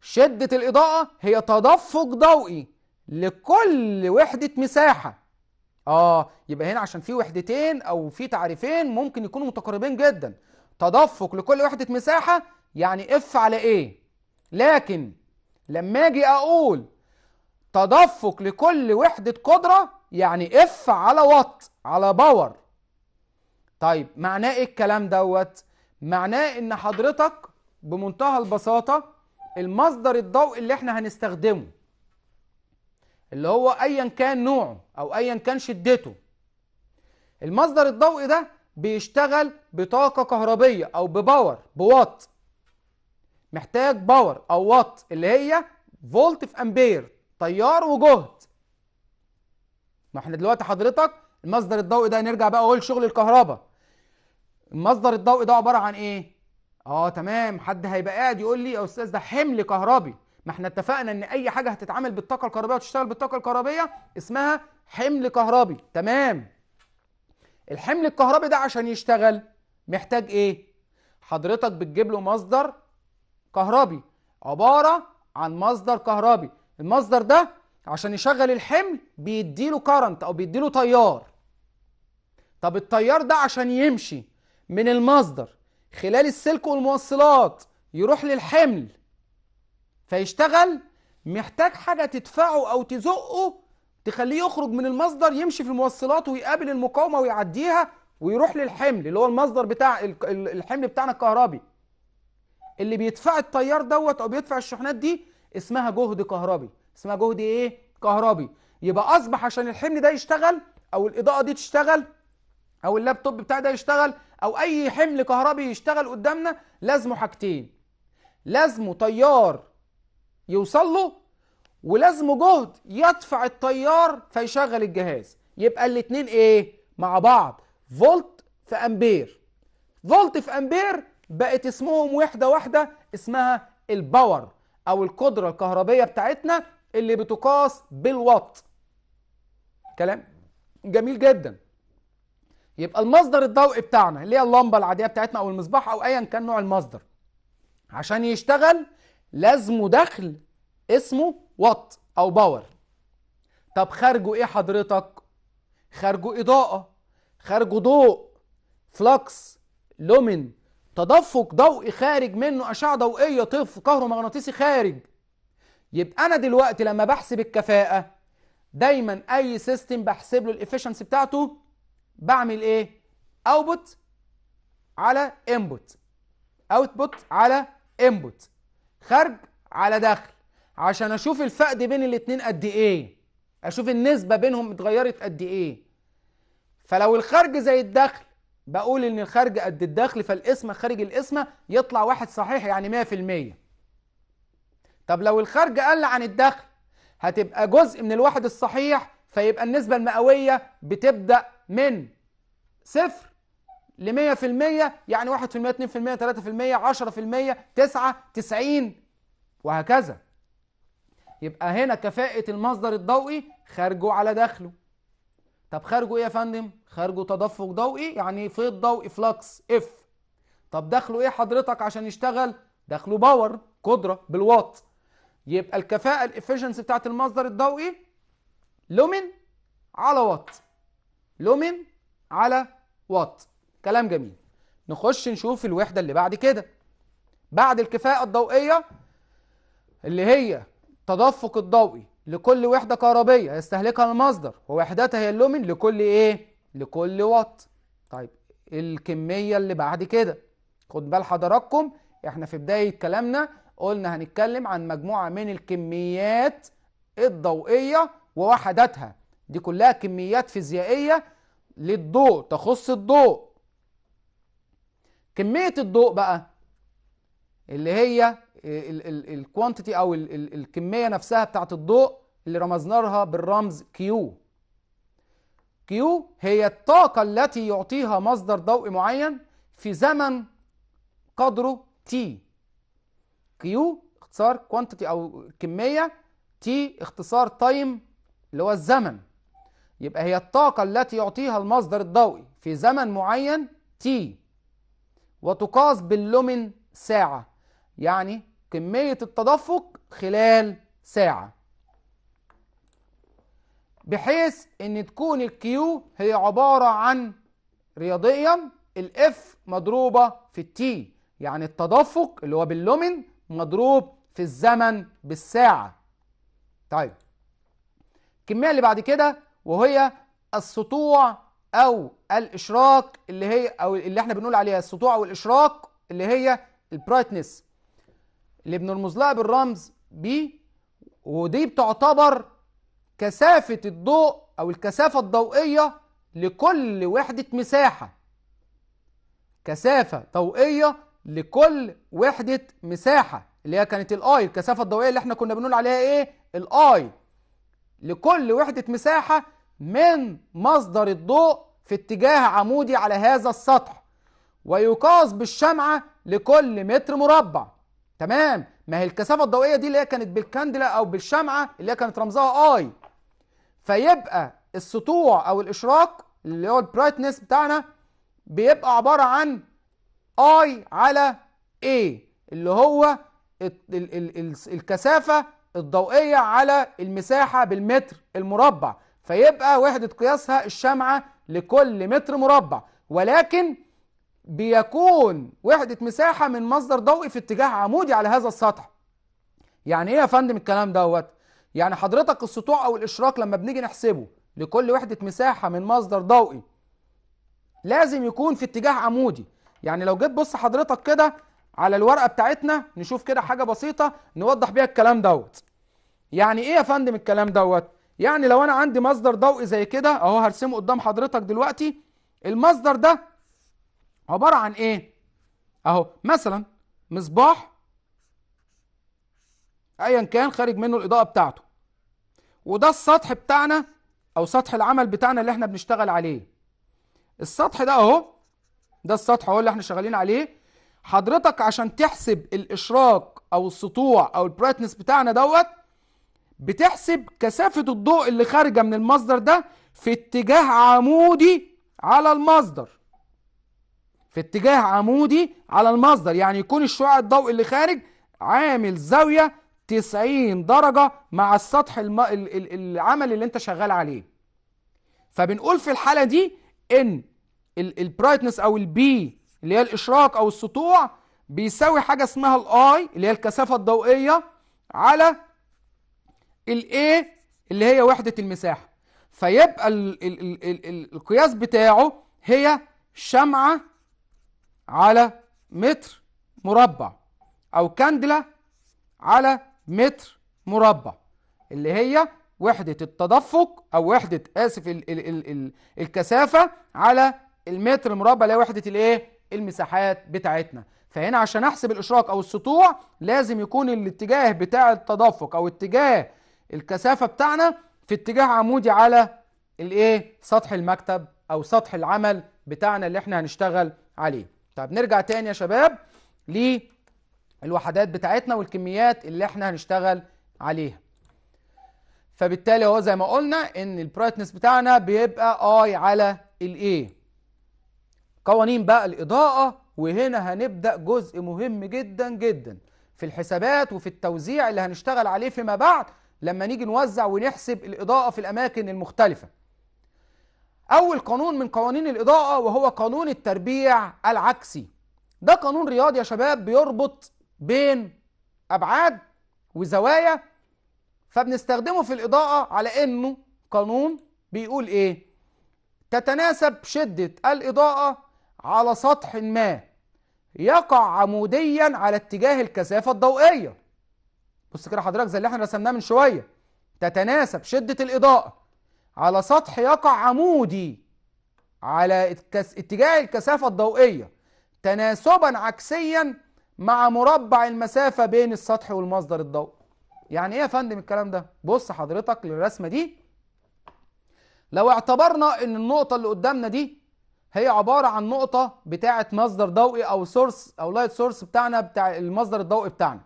شده الاضاءه هي تدفق ضوئي لكل وحده مساحه اه يبقى هنا عشان في وحدتين او في تعريفين ممكن يكونوا متقاربين جدا تدفق لكل وحده مساحه يعني اف على ايه لكن لما اجي اقول تدفق لكل وحده قدره يعني اف على وات على باور طيب معناه ايه الكلام دوت معناه ان حضرتك بمنتهى البساطه المصدر الضوء اللي احنا هنستخدمه اللي هو ايا كان نوعه او ايا كان شدته المصدر الضوء ده بيشتغل بطاقه كهربيه او بباور بوات محتاج باور او وات اللي هي فولت في امبير تيار وجهد ما احنا دلوقتي حضرتك المصدر الضوئي ده نرجع بقى اقول شغل الكهرباء المصدر الضوئي ده عباره عن ايه اه تمام حد هيبقى قاعد يقول لي يا استاذ ده حمل كهربي ما احنا اتفقنا ان اي حاجه هتتعمل بالطاقه الكهربائيه وتشتغل بالطاقه الكهربائيه اسمها حمل كهربي تمام الحمل الكهربي ده عشان يشتغل محتاج ايه حضرتك بتجيب له مصدر كهربي عباره عن مصدر كهربي المصدر ده عشان يشغل الحمل بيديله كارنت او بيديله تيار طب التيار ده عشان يمشي من المصدر خلال السلك والموصلات يروح للحمل فيشتغل محتاج حاجة تدفعه أو تزقه تخليه يخرج من المصدر يمشي في الموصلات ويقابل المقاومة ويعديها ويروح للحمل اللي هو المصدر بتاع الحمل بتاعنا الكهربي اللي بيدفع التيار دوت أو بيدفع الشحنات دي اسمها جهد كهربي اسمها جهد ايه كهربي يبقى اصبح عشان الحمل ده يشتغل او الاضاءه دي تشتغل او اللابتوب بتاع ده يشتغل او اي حمل كهربي يشتغل قدامنا لازمه حاجتين لازمه تيار يوصل له ولازمه جهد يدفع التيار فيشغل الجهاز يبقى الاثنين ايه مع بعض فولت في امبير فولت في امبير بقت اسمهم وحده واحده اسمها الباور او القدره الكهربيه بتاعتنا اللي بتقاس بالوات كلام جميل جدا يبقى المصدر الضوئي بتاعنا اللي هي اللمبه العاديه بتاعتنا او المصباح او ايا كان نوع المصدر عشان يشتغل لازمه دخل اسمه وات او باور طب خارجه ايه حضرتك خارجه اضاءه خارجه ضوء فلكس لومن تدفق ضوئي خارج منه اشعه ضوئيه طف كهرومغناطيسي خارج يبقى انا دلوقتي لما بحسب الكفاءه دايما اي سيستم بحسب له الافشنسي بتاعته بعمل ايه اوتبوت على انبوت اوتبوت على انبوت خرج على دخل عشان اشوف الفقد بين الاتنين قد ايه اشوف النسبه بينهم اتغيرت قد ايه فلو الخرج زي الدخل بقول ان الخرج قد الدخل فالقسمه خارج القسمه يطلع واحد صحيح يعني 100% طب لو الخرج قل عن الدخل هتبقى جزء من الواحد الصحيح فيبقى النسبة المئوية بتبدأ من صفر ل 100% يعني 1% 2% 3% 10% 9 90 وهكذا يبقى هنا كفاءة المصدر الضوئي خارجه على دخله طب خارجه ايه يا فندم خارجه تدفق ضوئي يعني فيض ضوئي فلكس اف طب دخله ايه حضرتك عشان يشتغل دخله باور قدرة بالواط يبقى الكفاءة الافشنسي بتاعت المصدر الضوئي لومن على وات لومن على وات كلام جميل نخش نشوف الوحدة اللي بعد كده بعد الكفاءة الضوئية اللي هي تدفق الضوئي لكل وحدة كهربية يستهلكها المصدر ووحدتها هي اللومن لكل ايه؟ لكل وات طيب الكمية اللي بعد كده خد بال حضراتكم احنا في بداية كلامنا قلنا هنتكلم عن مجموعة من الكميات الضوئية ووحداتها دي كلها كميات فيزيائية للضوء تخص الضوء كمية الضوء بقى اللي هي الكوانتيتي او ال ال الكمية نفسها بتاعت الضوء اللي رمزنا لها بالرمز كيو كيو هي الطاقة التي يعطيها مصدر ضوء معين في زمن قدره تي كيو اختصار كوانتيتي او كميه تي اختصار تايم اللي هو الزمن يبقى هي الطاقه التي يعطيها المصدر الضوئي في زمن معين تي وتقاس باللومن ساعه يعني كميه التدفق خلال ساعه بحيث ان تكون الكيو هي عباره عن رياضيا الاف مضروبه في التي يعني التدفق اللي هو باللومن مضروب في الزمن بالساعة طيب الكمية اللي بعد كده وهي السطوع أو الإشراك اللي هي أو اللي احنا بنقول عليها السطوع أو الإشراك اللي هي البرايتنس اللي بنرمز لها بالرمز بي ودي بتعتبر كثافة الضوء أو الكثافة الضوئية لكل وحدة مساحة كثافة ضوئية لكل وحدة مساحة اللي هي كانت الاي الكثافة الضوئية اللي احنا كنا بنقول عليها ايه الاي لكل وحدة مساحة من مصدر الضوء في اتجاه عمودي على هذا السطح ويقاس بالشمعة لكل متر مربع تمام ما هي الكثافة الضوئية دي اللي هي كانت بالكندلة او بالشمعة اللي هي كانت رمزها اي فيبقى السطوع او الاشراق اللي هو البرايتنس بتاعنا بيبقى عبارة عن اي على اي اللي هو الكثافة الضوئية على المساحة بالمتر المربع فيبقى وحدة قياسها الشمعة لكل متر مربع ولكن بيكون وحدة مساحة من مصدر ضوئي في اتجاه عمودي على هذا السطح يعني ايه يا فندم الكلام دوت يعني حضرتك السطوع او الاشراق لما بنيجي نحسبه لكل وحدة مساحة من مصدر ضوئي لازم يكون في اتجاه عمودي يعني لو جيت بص حضرتك كده على الورقه بتاعتنا نشوف كده حاجه بسيطه نوضح بيها الكلام دوت يعني ايه يا فندم الكلام دوت يعني لو انا عندي مصدر ضوئي زي كده اهو هرسمه قدام حضرتك دلوقتي المصدر ده عباره عن ايه اهو مثلا مصباح ايا كان خارج منه الاضاءه بتاعته وده السطح بتاعنا او سطح العمل بتاعنا اللي احنا بنشتغل عليه السطح ده اهو ده السطح هو اللي احنا شغالين عليه حضرتك عشان تحسب الاشراق او السطوع او البرايتنس بتاعنا دوت بتحسب كثافه الضوء اللي خارجه من المصدر ده في اتجاه عمودي على المصدر في اتجاه عمودي على المصدر يعني يكون الشعاع الضوء اللي خارج عامل زاويه 90 درجه مع السطح الم... العمل اللي انت شغال عليه فبنقول في الحاله دي ان البرايتنس او البي اللي هي الاشراق او السطوع بيساوي حاجه اسمها الاي اللي هي الكثافه الضوئيه على الاي اللي هي وحده المساحه فيبقى الـ الـ الـ الـ الـ القياس بتاعه هي شمعه على متر مربع او كاندلا على متر مربع اللي هي وحده التدفق او وحده اسف الـ الـ الـ الكثافه على المتر المربع اللي هي وحده الايه المساحات بتاعتنا فهنا عشان احسب الاشراك او السطوع لازم يكون الاتجاه بتاع التدفق او اتجاه الكثافه بتاعنا في اتجاه عمودي على الايه سطح المكتب او سطح العمل بتاعنا اللي احنا هنشتغل عليه طب نرجع تاني يا شباب للوحدات بتاعتنا والكميات اللي احنا هنشتغل عليها فبالتالي هو زي ما قلنا ان البرايتنس بتاعنا بيبقى اي على الايه قوانين بقى الإضاءة وهنا هنبدأ جزء مهم جدا جدا في الحسابات وفي التوزيع اللي هنشتغل عليه فيما بعد لما نيجي نوزع ونحسب الإضاءة في الأماكن المختلفة أول قانون من قوانين الإضاءة وهو قانون التربيع العكسي ده قانون رياضي يا شباب بيربط بين أبعاد وزوايا فبنستخدمه في الإضاءة على إنه قانون بيقول إيه تتناسب شدة الإضاءة على سطح ما يقع عموديا على اتجاه الكثافة الضوئية بص كده حضرتك زي اللي احنا رسمناه من شوية تتناسب شدة الإضاءة على سطح يقع عمودي على اتجاه الكثافة الضوئية تناسبا عكسيا مع مربع المسافة بين السطح والمصدر الضوء يعني ايه يا فندم الكلام ده بص حضرتك للرسمة دي لو اعتبرنا ان النقطة اللي قدامنا دي هي عباره عن نقطه بتاعه مصدر ضوئي او سورس او لايت سورس بتاعنا بتاع المصدر الضوئي بتاعنا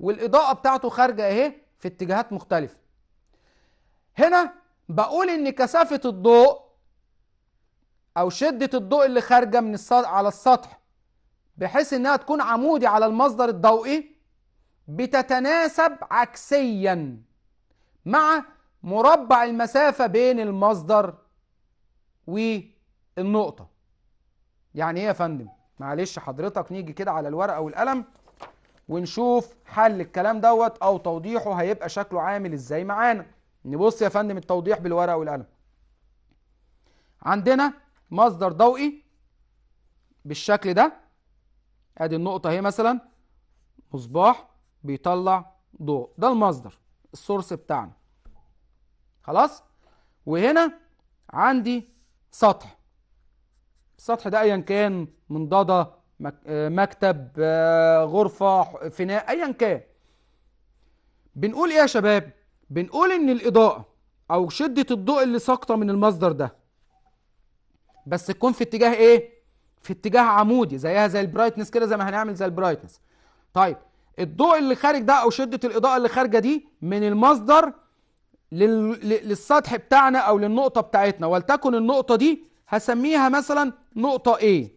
والاضاءه بتاعته خارجه اهي في اتجاهات مختلفه هنا بقول ان كثافه الضوء او شده الضوء اللي خارجه من السطح على السطح بحيث انها تكون عمودي على المصدر الضوئي بتتناسب عكسيا مع مربع المسافه بين المصدر و النقطة يعني ايه يا فندم معلش حضرتك نيجي كده على الورقة والقلم ونشوف حل الكلام دوت او توضيحه هيبقى شكله عامل ازاي معانا نبص يا فندم التوضيح بالورقة والقلم عندنا مصدر ضوئي بالشكل ده ادي النقطة اهي مثلا مصباح بيطلع ضوء ده المصدر السورس بتاعنا خلاص وهنا عندي سطح السطح ده ايا كان منضده مكتب آه، غرفه فناء ايا كان بنقول ايه يا شباب بنقول ان الاضاءه او شده الضوء اللي ساقطه من المصدر ده بس تكون في اتجاه ايه في اتجاه عمودي زيها زي البرايتنس كده زي ما هنعمل زي البرايتنس طيب الضوء اللي خارج ده او شده الاضاءه اللي خارجه دي من المصدر لل... للسطح بتاعنا او للنقطه بتاعتنا ولتكن النقطه دي هسميها مثلا نقطة A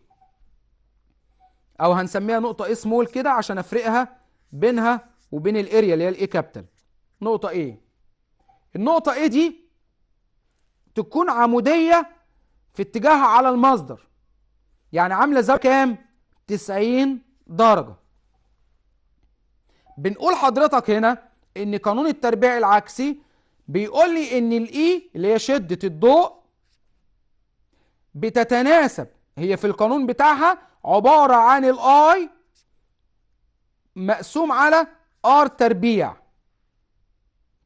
أو هنسميها نقطة A سمول كده عشان أفرقها بينها وبين الاريا اللي هي الـ A كابيتال نقطة A النقطة A دي تكون عمودية في اتجاهها على المصدر يعني عاملة زاوية كام؟ 90 درجة بنقول حضرتك هنا ان قانون التربيع العكسي بيقول لي ان الاي e اللي هي شدة الضوء بتتناسب هي في القانون بتاعها عبارة عن الاي مقسوم على ار تربيع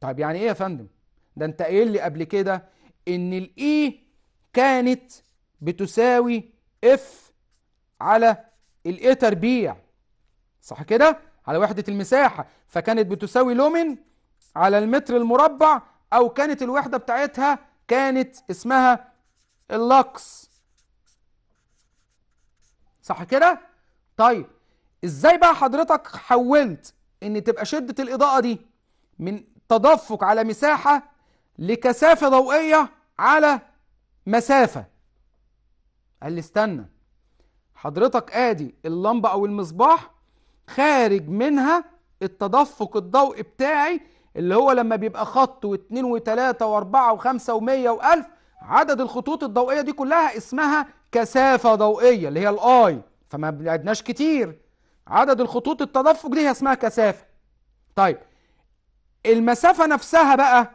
طيب يعني ايه يا فندم ده انت قايل لي قبل كده ان الاي e كانت بتساوي اف على الاي تربيع صح كده على وحدة المساحة فكانت بتساوي لومن على المتر المربع او كانت الوحدة بتاعتها كانت اسمها اللقص صح كده طيب ازاي بقى حضرتك حولت ان تبقى شدة الاضاءة دي من تدفق على مساحة لكثافة ضوئية على مسافة قال لي استنى حضرتك ادي اللمبة او المصباح خارج منها التدفق الضوئي بتاعي اللي هو لما بيبقى خط واثنين وثلاثة واربعة وخمسة ومية والف عدد الخطوط الضوئية دي كلها اسمها كثافة ضوئية اللي هي الاي فما بنعدناش كتير عدد الخطوط التدفق دي هي اسمها كثافة طيب المسافة نفسها بقى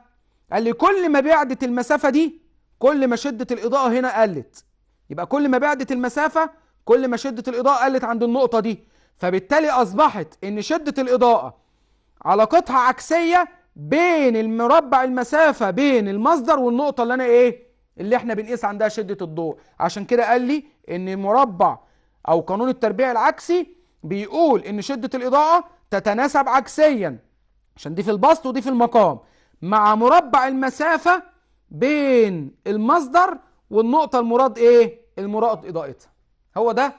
قال لي كل ما بعدت المسافة دي كل ما شدة الإضاءة هنا قلت يبقى كل ما بعدت المسافة كل ما شدة الإضاءة قلت عند النقطة دي فبالتالي أصبحت إن شدة الإضاءة على قطعة عكسية بين المربع المسافة بين المصدر والنقطة اللي أنا إيه اللي احنا بنقيس عندها شدة الضوء عشان كده قال لي ان مربع او قانون التربيع العكسي بيقول ان شدة الاضاءة تتناسب عكسيا عشان دي في البسط ودي في المقام مع مربع المسافة بين المصدر والنقطة المراد ايه المراد اضاءتها هو ده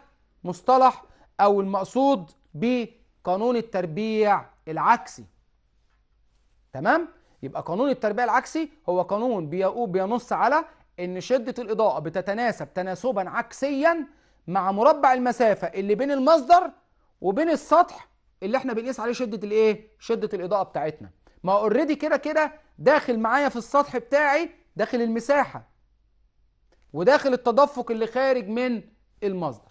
مصطلح او المقصود بقانون التربيع العكسي تمام يبقى قانون التربيع العكسي هو قانون بينص على ان شدة الاضاءة بتتناسب تناسبا عكسيا مع مربع المسافة اللي بين المصدر وبين السطح اللي احنا بنقيس عليه شدة الايه؟ شدة الاضاءة بتاعتنا. ما اوريدي كده كده داخل معايا في السطح بتاعي داخل المساحة وداخل التدفق اللي خارج من المصدر.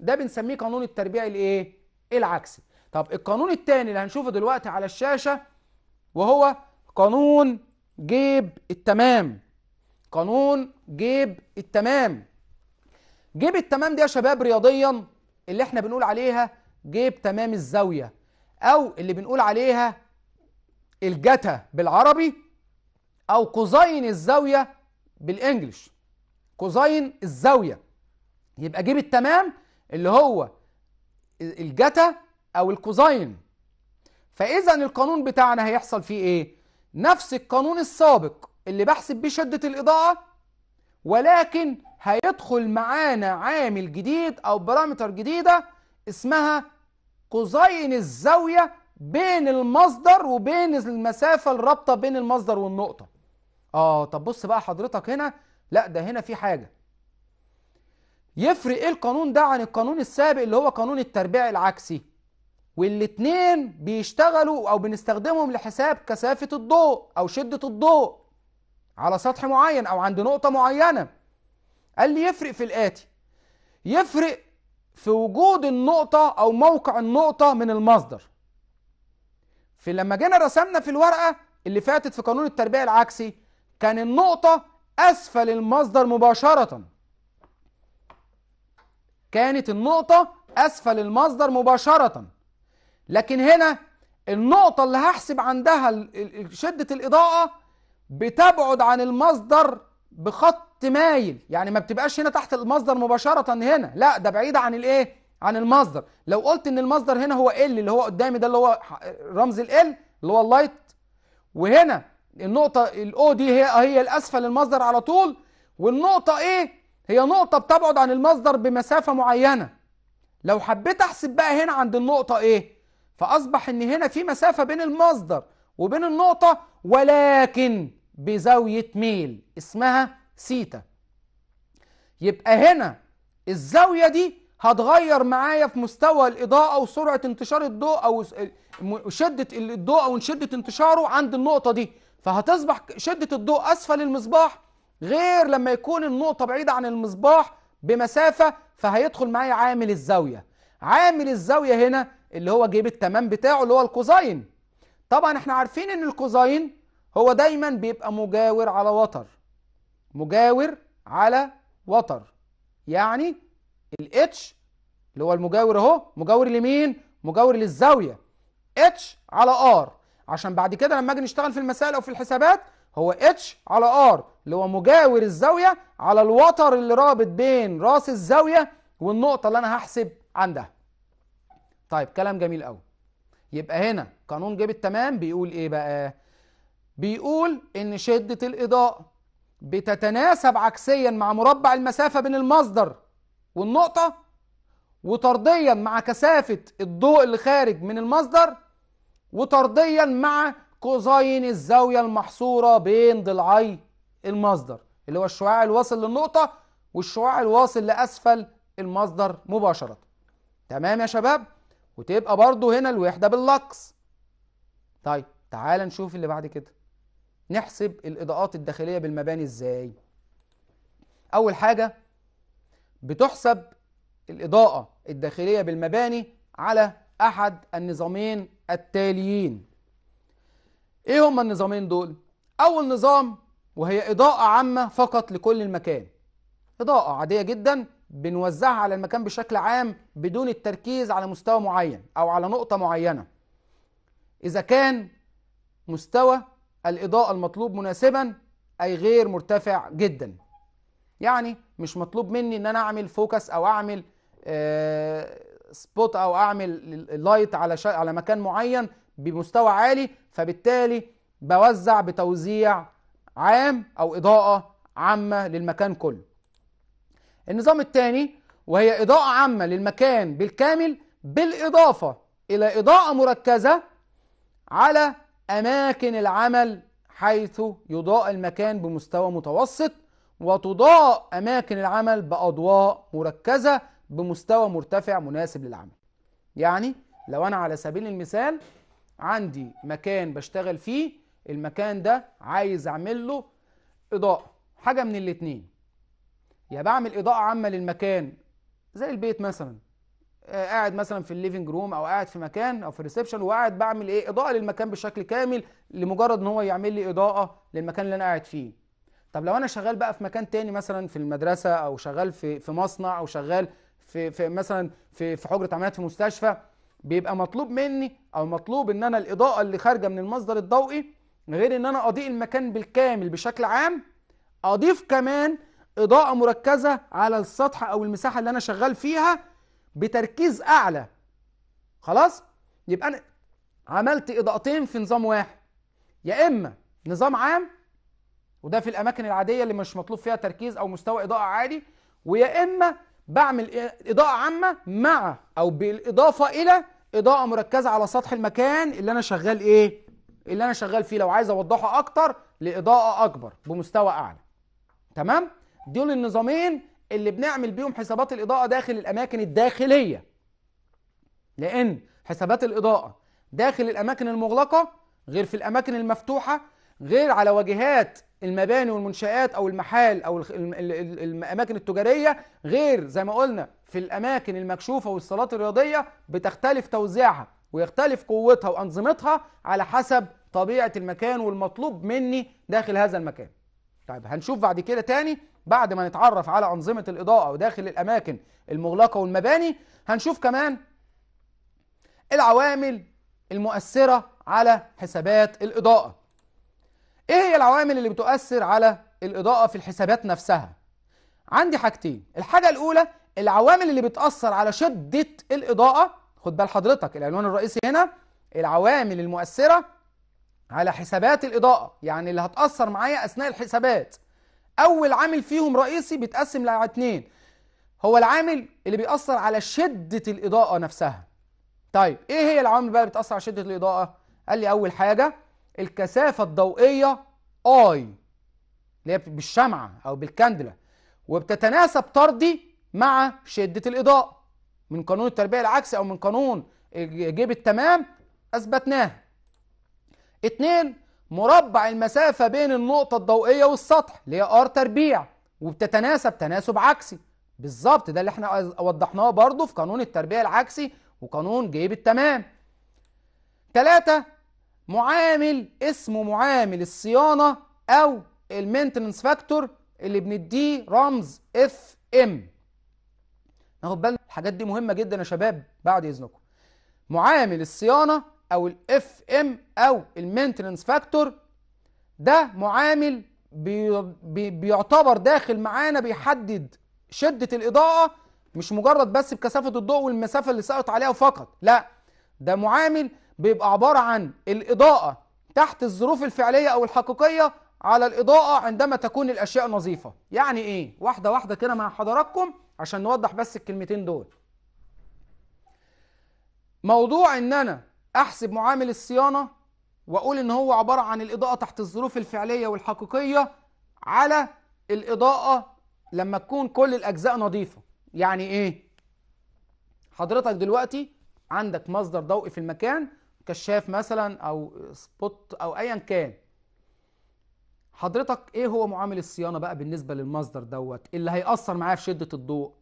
ده بنسميه قانون التربيع الايه؟ العكسي. طب القانون الثاني اللي هنشوفه دلوقتي على الشاشة وهو قانون جيب التمام قانون جيب التمام جيب التمام دي يا شباب رياضيا اللي احنا بنقول عليها جيب تمام الزاوية او اللي بنقول عليها الجتا بالعربي او كوزين الزاوية بالانجلش كوزين الزاوية يبقى جيب التمام اللي هو الجتا او الكوزين فاذا القانون بتاعنا هيحصل فيه ايه نفس القانون السابق اللي بحسب بيه شدة الإضاءة ولكن هيدخل معانا عامل جديد أو بارامتر جديدة اسمها قزين الزاوية بين المصدر وبين المسافة الرابطة بين المصدر والنقطة آه طب بص بقى حضرتك هنا لا ده هنا في حاجة يفرق ايه القانون ده عن القانون السابق اللي هو قانون التربيع العكسي والاتنين بيشتغلوا او بنستخدمهم لحساب كثافة الضوء او شدة الضوء على سطح معين او عند نقطه معينه قال لي يفرق في الاتي يفرق في وجود النقطه او موقع النقطه من المصدر في لما جينا رسمنا في الورقه اللي فاتت في قانون التربيه العكسي كان النقطه اسفل المصدر مباشره كانت النقطه اسفل المصدر مباشره لكن هنا النقطه اللي هحسب عندها شده الاضاءه بتبعد عن المصدر بخط مايل يعني ما بتبقاش هنا تحت المصدر مباشرة هنا لا ده بعيدة عن الايه عن المصدر لو قلت ان المصدر هنا هو ال اللي هو قدامي ده اللي هو رمز ال اللي هو اللايت وهنا النقطة الاو دي هي هي الاسفل المصدر على طول والنقطة ايه هي نقطة بتبعد عن المصدر بمسافة معينة لو حبيت احسب بقى هنا عند النقطة ايه فاصبح ان هنا في مسافة بين المصدر وبين النقطة ولكن بزاوية ميل اسمها سيتا يبقى هنا الزاوية دي هتغير معايا في مستوى الإضاءة وسرعة انتشار الضوء أو شدة الضوء أو شدة انتشاره عند النقطة دي فهتصبح شدة الضوء أسفل المصباح غير لما يكون النقطة بعيدة عن المصباح بمسافة فهيدخل معايا عامل الزاوية عامل الزاوية هنا اللي هو جيب التمام بتاعه اللي هو الكوزاين طبعا احنا عارفين ان الكوزاين هو دايما بيبقى مجاور على وتر مجاور على وتر يعني الاتش اللي هو المجاور اهو مجاور لمين مجاور للزاويه اتش على ار عشان بعد كده لما اجي نشتغل في المسائل او في الحسابات هو اتش على ار اللي هو مجاور الزاويه على الوتر اللي رابط بين راس الزاويه والنقطه اللي انا هحسب عندها طيب كلام جميل قوي يبقى هنا قانون جيب التمام بيقول ايه بقى بيقول ان شدة الاضاءة بتتناسب عكسيا مع مربع المسافة بين المصدر والنقطة وطرديا مع كثافة الضوء اللي خارج من المصدر وطرديا مع كوزاين الزاوية المحصورة بين ضلعي المصدر اللي هو الشعاع الواصل للنقطة والشعاع الواصل لأسفل المصدر مباشرة تمام يا شباب وتبقى برضو هنا الوحدة باللقص طيب تعال نشوف اللي بعد كده نحسب الإضاءات الداخلية بالمباني إزاي؟ أول حاجة بتحسب الإضاءة الداخلية بالمباني على أحد النظامين التاليين إيه هما النظامين دول؟ أول نظام وهي إضاءة عامة فقط لكل المكان إضاءة عادية جدا بنوزعها على المكان بشكل عام بدون التركيز على مستوى معين أو على نقطة معينة إذا كان مستوى الإضاءة المطلوب مناسبا أي غير مرتفع جدا يعني مش مطلوب مني ان انا اعمل فوكس او اعمل سبوت آه، او اعمل لايت على على مكان معين بمستوى عالي فبالتالي بوزع بتوزيع عام او اضاءه عامه للمكان كله النظام الثاني وهي اضاءه عامه للمكان بالكامل بالاضافه الى اضاءه مركزه على أماكن العمل حيث يضاء المكان بمستوى متوسط وتضاء أماكن العمل بأضواء مركزة بمستوى مرتفع مناسب للعمل يعني لو أنا على سبيل المثال عندي مكان بشتغل فيه المكان ده عايز أعمل له إضاءة حاجة من الاتنين يا بعمل إضاءة عامة للمكان زي البيت مثلا آه، قاعد مثلا في الليفنج روم او قاعد في مكان او في الريسبشن وقاعد بعمل ايه اضاءه للمكان بشكل كامل لمجرد ان هو يعمل لي اضاءه للمكان اللي انا قاعد فيه طب لو انا شغال بقى في مكان تاني مثلا في المدرسه او شغال في في مصنع او شغال في, في مثلا في في حجره عمليات في مستشفى بيبقى مطلوب مني او مطلوب ان انا الاضاءه اللي خارجه من المصدر الضوئي غير ان انا اضيء المكان بالكامل بشكل عام اضيف كمان اضاءه مركزه على السطح او المساحه اللي انا شغال فيها بتركيز اعلى خلاص يبقى انا عملت اضاءتين في نظام واحد يا اما نظام عام وده في الاماكن العاديه اللي مش مطلوب فيها تركيز او مستوى اضاءه عالي ويا اما بعمل اضاءه عامه مع او بالاضافه الى اضاءه مركزه على سطح المكان اللي انا شغال ايه اللي انا شغال فيه لو عايز اوضحه اكتر لاضاءه اكبر بمستوى اعلى تمام دول النظامين اللي بنعمل بيهم حسابات الإضاءة داخل الأماكن الداخلية لأن حسابات الإضاءة داخل الأماكن المغلقة غير في الأماكن المفتوحة غير على واجهات المباني والمنشآت أو المحال أو الأماكن التجارية غير زي ما قلنا في الأماكن المكشوفة والصالات الرياضية بتختلف توزيعها ويختلف قوتها وأنظمتها على حسب طبيعة المكان والمطلوب مني داخل هذا المكان طيب هنشوف بعد كده تاني بعد ما نتعرف على أنظمة الإضاءة وداخل الأماكن المغلقة والمباني هنشوف كمان العوامل المؤثرة على حسابات الإضاءة إيه هي العوامل اللي بتؤثر على الإضاءة في الحسابات نفسها عندي حاجتين الحاجة الأولى العوامل اللي بتأثر على شدة الإضاءة خد بال حضرتك العنوان الرئيسي هنا العوامل المؤثرة على حسابات الإضاءة يعني اللي هتأثر معايا أثناء الحسابات اول عامل فيهم رئيسي بيتقسم لاتنين هو العامل اللي بيأثر على شدة الإضاءة نفسها طيب إيه هي العوامل بقى اللي بتأثر على شدة الإضاءة قال لي أول حاجة الكثافة الضوئية آي اللي هي بالشمعة أو بالكاندلة وبتتناسب طردي مع شدة الإضاءة من قانون التربية العكسي أو من قانون جيب التمام أثبتناه اتنين مربع المسافة بين النقطة الضوئية والسطح اللي هي ار تربيع وبتتناسب تناسب عكسي بالظبط ده اللي احنا وضحناه برضه في قانون التربيع العكسي وقانون جيب التمام تلاتة معامل اسمه معامل الصيانة أو المينتننس فاكتور اللي بنديه رمز اف ام ناخد بالنا الحاجات دي مهمة جدا يا شباب بعد إذنكم معامل الصيانة او الاف ام او المينتننس فاكتور ده معامل بيعتبر داخل معانا بيحدد شده الاضاءه مش مجرد بس بكثافه الضوء والمسافه اللي سقط عليها فقط لا ده معامل بيبقى عباره عن الاضاءه تحت الظروف الفعليه او الحقيقيه على الاضاءه عندما تكون الاشياء نظيفه يعني ايه واحده واحده كده مع حضراتكم عشان نوضح بس الكلمتين دول موضوع ان انا احسب معامل الصيانة واقول ان هو عبارة عن الاضاءة تحت الظروف الفعلية والحقيقية على الاضاءة لما تكون كل الاجزاء نظيفة يعني ايه حضرتك دلوقتي عندك مصدر ضوء في المكان كشاف مثلا او سبوت او ايا كان حضرتك ايه هو معامل الصيانه بقى بالنسبه للمصدر دوت اللي هيأثر معاه في شده الضوء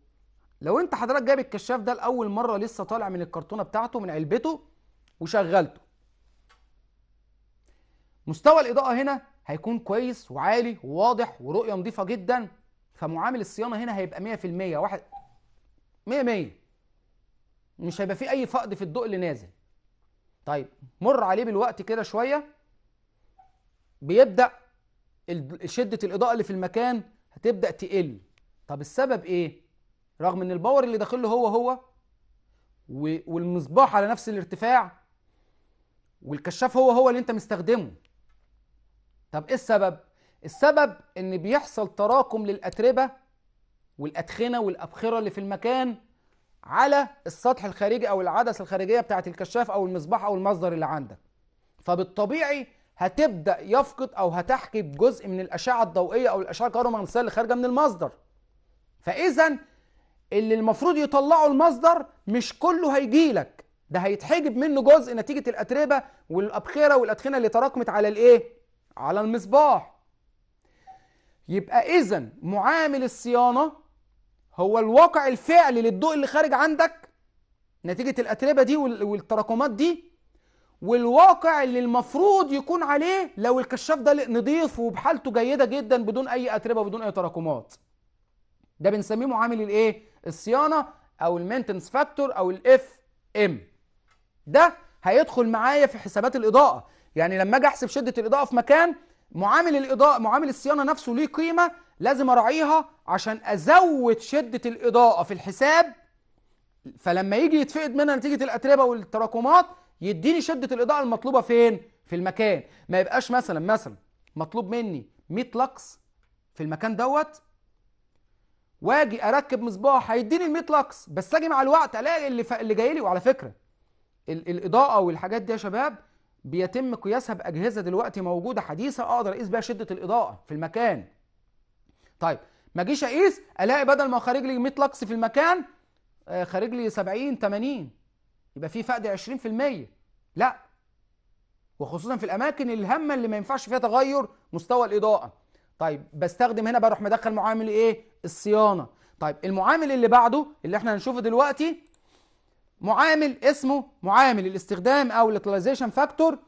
لو انت حضرتك جايب الكشاف ده لاول مره لسه طالع من الكرتونه بتاعته من علبته وشغلته مستوى الاضاءه هنا هيكون كويس وعالي وواضح ورؤيه نظيفه جدا فمعامل الصيانه هنا هيبقى 100% واحد 100 100 مش هيبقى فيه اي فقد في الضوء اللي نازل طيب مر عليه بالوقت كده شويه بيبدا شده الاضاءه اللي في المكان هتبدا تقل طب السبب ايه رغم ان الباور اللي داخله هو هو والمصباح على نفس الارتفاع والكشاف هو هو اللي انت مستخدمه طب ايه السبب السبب ان بيحصل تراكم للاتربه والادخنه والابخره اللي في المكان على السطح الخارجي او العدسه الخارجيه بتاعه الكشاف او المصباح او المصدر اللي عندك فبالطبيعي هتبدا يفقد او هتحكي بجزء من الاشعه الضوئيه او الاشعه الكهرومغناطيسيه اللي خارجه من المصدر فاذا اللي المفروض يطلعه المصدر مش كله هيجيلك ده هيتحجب منه جزء نتيجة الأتربة والأبخرة والأدخنة اللي تراكمت على الإيه؟ على المصباح يبقى إذا معامل الصيانة هو الواقع الفعلي للضوء اللي خارج عندك نتيجة الأتربة دي والتراكمات دي والواقع اللي المفروض يكون عليه لو الكشاف ده نضيف وبحالته جيدة جدا بدون أي أتربة وبدون أي تراكمات ده بنسميه معامل الإيه؟ الصيانة أو المينتنس فاكتور أو الإف ام ده هيدخل معايا في حسابات الاضاءه يعني لما اجي احسب شده الاضاءه في مكان معامل الاضاءه معامل الصيانه نفسه ليه قيمه لازم اراعيها عشان ازود شده الاضاءه في الحساب فلما يجي يتفقد منها نتيجه الاتربه والتراكمات يديني شده الاضاءه المطلوبه فين في المكان ما يبقاش مثلا مثلا مطلوب مني 100 لكس في المكان دوت واجي اركب مصباح هيديني ال 100 لكس بس اجي مع الوقت الاقي اللي ف... اللي جاي لي وعلى فكره الاضاءه والحاجات دي يا شباب بيتم قياسها باجهزه دلوقتي موجوده حديثه اقدر اقيس بيها شده الاضاءه في المكان طيب ما اجيش اقيس الاقي بدل ما خارج لي 100 لكس في المكان آه، خارج لي 70 80 يبقى في فقد 20% لا وخصوصا في الاماكن الهامه اللي ما ينفعش فيها تغير مستوى الاضاءه طيب بستخدم هنا بروح مدخل معامل ايه الصيانه طيب المعامل اللي بعده اللي احنا هنشوفه دلوقتي معامل اسمه معامل الاستخدام او الاكلايزيشن فاكتور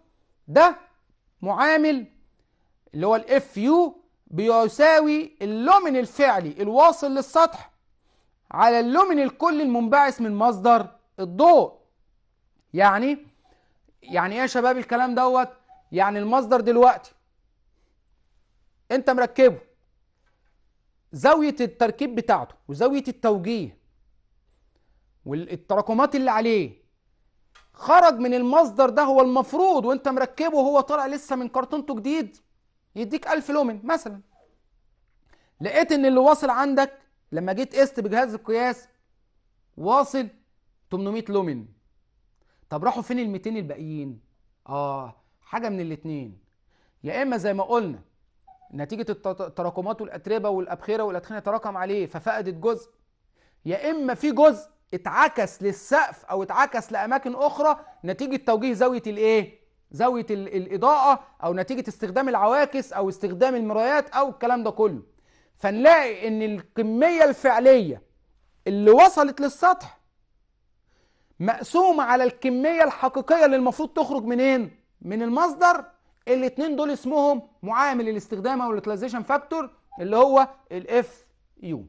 ده معامل اللي هو الاف يو بيساوي اللومن الفعلي الواصل للسطح على اللومن الكلي المنبعث من مصدر الضوء يعني يعني ايه يا شباب الكلام دوت يعني المصدر دلوقتي انت مركبه زاوية التركيب بتاعته وزاوية التوجيه والتراكمات اللي عليه خرج من المصدر ده هو المفروض وانت مركبه وهو طالع لسه من كرتونته جديد يديك 1000 لومن مثلا لقيت ان اللي واصل عندك لما جيت قست بجهاز القياس واصل 800 لومن طب راحوا فين ال 200 الباقيين اه حاجه من الاثنين يا اما زي ما قلنا نتيجه التراكمات والاتربه والابخره والادخنه تراكم عليه ففقدت جزء يا اما في جزء اتعكس للسقف او اتعكس لاماكن اخرى نتيجه توجيه زاويه الايه زاويه الاضاءه او نتيجه استخدام العواكس او استخدام المرايات او الكلام ده كله فنلاقي ان الكميه الفعليه اللي وصلت للسطح مقسومه على الكميه الحقيقيه اللي المفروض تخرج منين من المصدر الاثنين دول اسمهم معامل الاستخدام او اليوتيلايزيشن فاكتور اللي هو الاف يو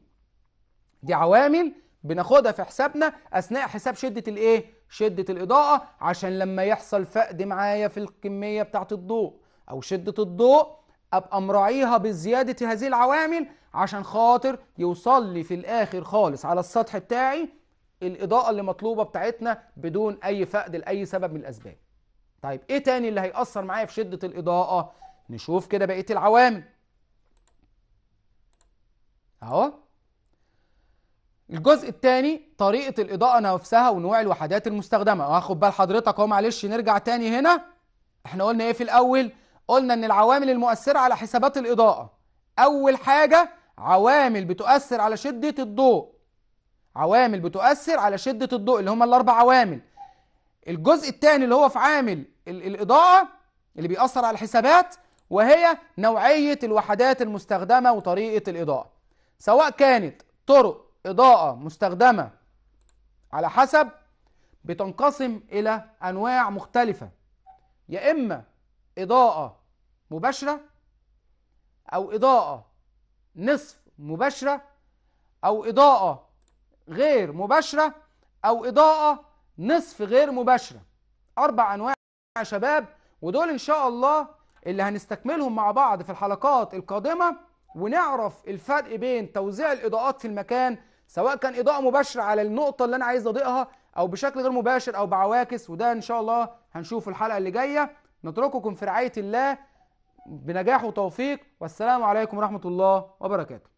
دي عوامل بناخدها في حسابنا اثناء حساب شده الايه شده الاضاءه عشان لما يحصل فقد معايا في الكميه بتاعه الضوء او شده الضوء ابقى مراعيها بزياده هذه العوامل عشان خاطر يوصل لي في الاخر خالص على السطح بتاعي الاضاءه اللي مطلوبه بتاعتنا بدون اي فقد لاي سبب من الاسباب طيب ايه تاني اللي هيأثر معايا في شده الاضاءه نشوف كده بقيه العوامل اهو الجزء الثاني طريقه الاضاءه نفسها ونوع الوحدات المستخدمه واخد آه، بال حضرتك اهو معلش نرجع تاني هنا احنا قلنا ايه في الاول قلنا ان العوامل المؤثره على حسابات الاضاءه اول حاجه عوامل بتؤثر على شده الضوء عوامل بتؤثر على شده الضوء اللي هم الاربع عوامل الجزء الثاني اللي هو في عامل الاضاءه اللي بيأثر على الحسابات وهي نوعيه الوحدات المستخدمه وطريقه الاضاءه سواء كانت طرق إضاءة مستخدمة على حسب بتنقسم إلى أنواع مختلفة يا إما إضاءة مباشرة أو إضاءة نصف مباشرة أو إضاءة غير مباشرة أو إضاءة نصف غير مباشرة أربع أنواع يا شباب ودول إن شاء الله اللي هنستكملهم مع بعض في الحلقات القادمة ونعرف الفرق بين توزيع الإضاءات في المكان سواء كان اضاءه مباشره على النقطه اللي انا عايز اضيئها او بشكل غير مباشر او بعواكس وده ان شاء الله هنشوفه الحلقه اللي جايه نترككم في رعايه الله بنجاح وتوفيق والسلام عليكم ورحمه الله وبركاته